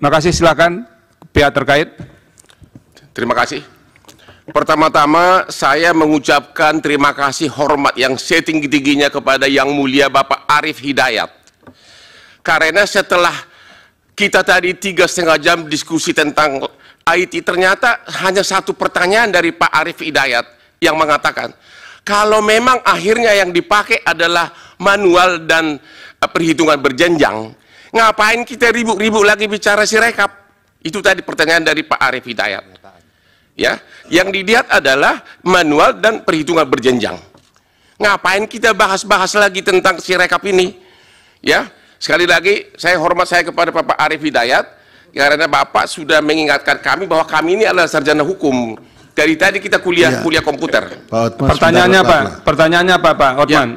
Terima kasih silakan pihak terkait. Terima kasih. Pertama-tama saya mengucapkan terima kasih hormat yang setinggi-tingginya kepada Yang Mulia Bapak Arif Hidayat. Karena setelah kita tadi tiga setengah jam diskusi tentang IT, ternyata hanya satu pertanyaan dari Pak Arif Hidayat yang mengatakan, kalau memang akhirnya yang dipakai adalah manual dan eh, perhitungan berjenjang, Ngapain kita ribut-ribut lagi bicara si rekap? Itu tadi pertanyaan dari Pak Arif Hidayat. Ya, yang dilihat adalah manual dan perhitungan berjenjang. Ngapain kita bahas-bahas lagi tentang si rekap ini? Ya, sekali lagi saya hormat saya kepada Bapak Arif Hidayat karena Bapak sudah mengingatkan kami bahwa kami ini adalah sarjana hukum. Dari tadi kita kuliah ya. kuliah komputer. Pak Otman, pertanyaannya Pak, pertanyaannya apa Pak ya. Otman? Ya.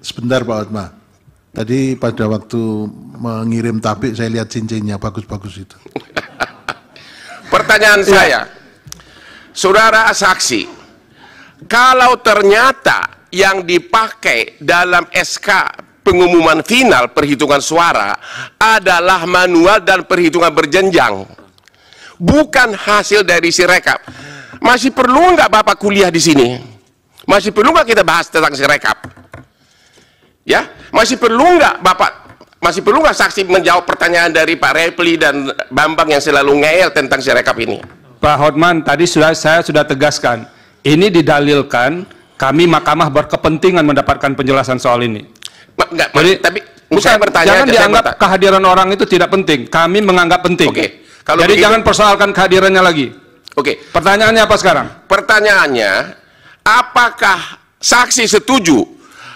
Sebentar Pak Otman Tadi pada waktu mengirim tabik saya lihat cincinnya bagus-bagus itu. Pertanyaan ya. saya, saudara saksi, kalau ternyata yang dipakai dalam SK pengumuman final perhitungan suara adalah manual dan perhitungan berjenjang, bukan hasil dari sirekap, masih perlu nggak bapak kuliah di sini? Masih perlu nggak kita bahas tentang sirekap? Ya, masih perlu nggak Bapak masih perlu nggak saksi menjawab pertanyaan dari Pak Repli dan Bambang yang selalu ngeyel tentang sirekap ini? Pak Hotman, tadi sudah saya sudah tegaskan, ini didalilkan kami Mahkamah berkepentingan mendapatkan penjelasan soal ini. Enggak, Jadi, tapi bukan bertanya, jangan dianggap bertanya. kehadiran orang itu tidak penting. Kami menganggap penting. Oke. Okay. Jadi begitu, jangan persoalkan kehadirannya lagi. Oke. Okay. Pertanyaannya apa sekarang? Pertanyaannya, apakah saksi setuju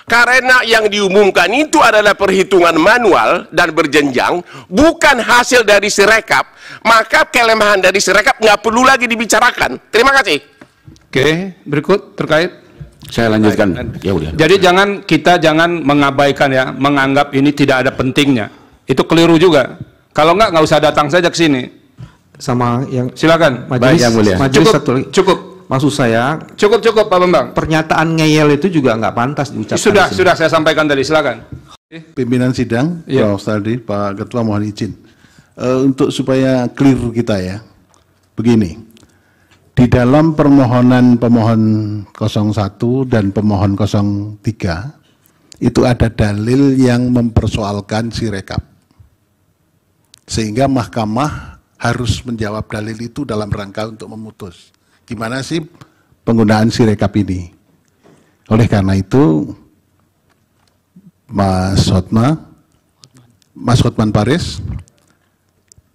karena yang diumumkan itu adalah perhitungan manual dan berjenjang, bukan hasil dari sirekap, maka kelemahan dari sirekap nggak perlu lagi dibicarakan. Terima kasih. Oke, berikut terkait. Saya lanjutkan. Ya udah. Jadi jangan kita jangan mengabaikan ya, menganggap ini tidak ada pentingnya. Itu keliru juga. Kalau nggak nggak usah datang saja ke sini. Sama yang silakan. Majelis, Baik, yang mulia. Majelis cukup, satu lagi. cukup maksud saya cukup cukup Pak Bambang pernyataan ngeyel itu juga nggak pantas diucapkan sudah disini. sudah saya sampaikan tadi silakan eh, pimpinan sidang ya. Pak Ustadi Pak Ketua mohon izin uh, untuk supaya clear kita ya begini di dalam permohonan pemohon 01 dan pemohon 03 itu ada dalil yang mempersoalkan si rekap sehingga mahkamah harus menjawab dalil itu dalam rangka untuk memutus gimana sih penggunaan sirekap ini. Oleh karena itu, Mas Hotma, Mas Hotman Paris,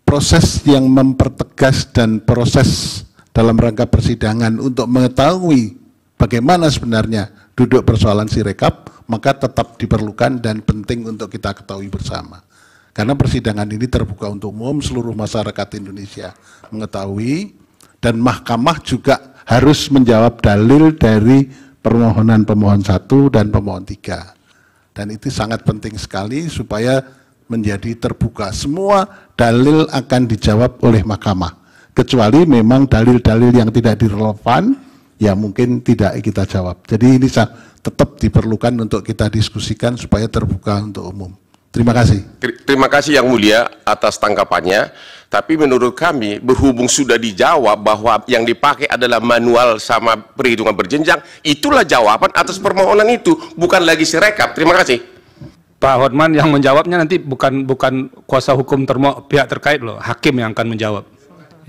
proses yang mempertegas dan proses dalam rangka persidangan untuk mengetahui bagaimana sebenarnya duduk persoalan sirekap, maka tetap diperlukan dan penting untuk kita ketahui bersama. Karena persidangan ini terbuka untuk umum, seluruh masyarakat Indonesia mengetahui dan mahkamah juga harus menjawab dalil dari permohonan pemohon satu dan pemohon tiga. Dan itu sangat penting sekali supaya menjadi terbuka. Semua dalil akan dijawab oleh mahkamah. Kecuali memang dalil-dalil yang tidak direlevan, ya mungkin tidak kita jawab. Jadi ini tetap diperlukan untuk kita diskusikan supaya terbuka untuk umum. Terima kasih. Terima kasih Yang Mulia atas tangkapannya. Tapi menurut kami berhubung sudah dijawab bahwa yang dipakai adalah manual sama perhitungan berjenjang, itulah jawaban atas permohonan itu, bukan lagi sirekap. Terima kasih. Pak Hotman yang menjawabnya nanti bukan bukan kuasa hukum termo, pihak terkait loh, hakim yang akan menjawab.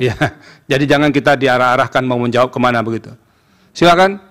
Iya. Jadi jangan kita diarah-arahkan mau menjawab kemana begitu. Silakan.